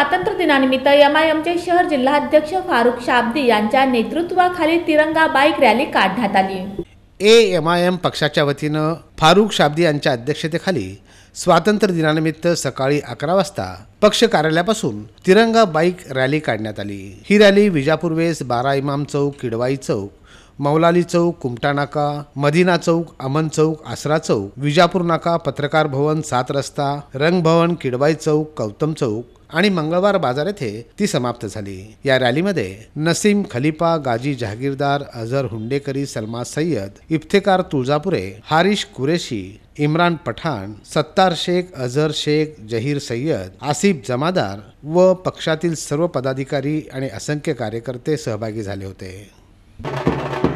स्वातंत्र्य दिनानिमित्त M I एमचे शहर जिल्हाध्यक्ष फारुख शाब्दी यांच्या नेतृत्वाखाली तिरंगा बाईक रॅली काढण्यात आली ए एम आय एम पक्षाच्या वतीनं फारुख शाब्दी यांच्या अध्यक्षतेखाली स्वातंत्र्य दिनानिमित्त सकाळी अकरा वाजता पक्ष कार्यालयापासून तिरंगा बाईक रॅली काढण्यात आली ही रॅली विजापूर वेस बारा इमाम चौक किडवाई चौक मौलाली चौक कुमटा नाका मदिना चौक अमन चौक आसरा चौक विजापूर नाका पत्रकार भवन सात रस्ता रंग भवन किडवाई चौक गौतम चौक आणि मंगळवार बाजार येथे ती समाप्त झाली या रॅलीमध्ये नसीम खलिपा गाजी जहागीरदार अझर हुंडेकरी सलमा सय्यद इफ्तेकार तुळजापुरे हारिश कुरेशी इम्रान पठाण सत्तार शेख अझर शेख जहीर सय्यद आसिफ जमादार व पक्षातील सर्व पदाधिकारी आणि असंख्य कार्यकर्ते सहभागी झाले होते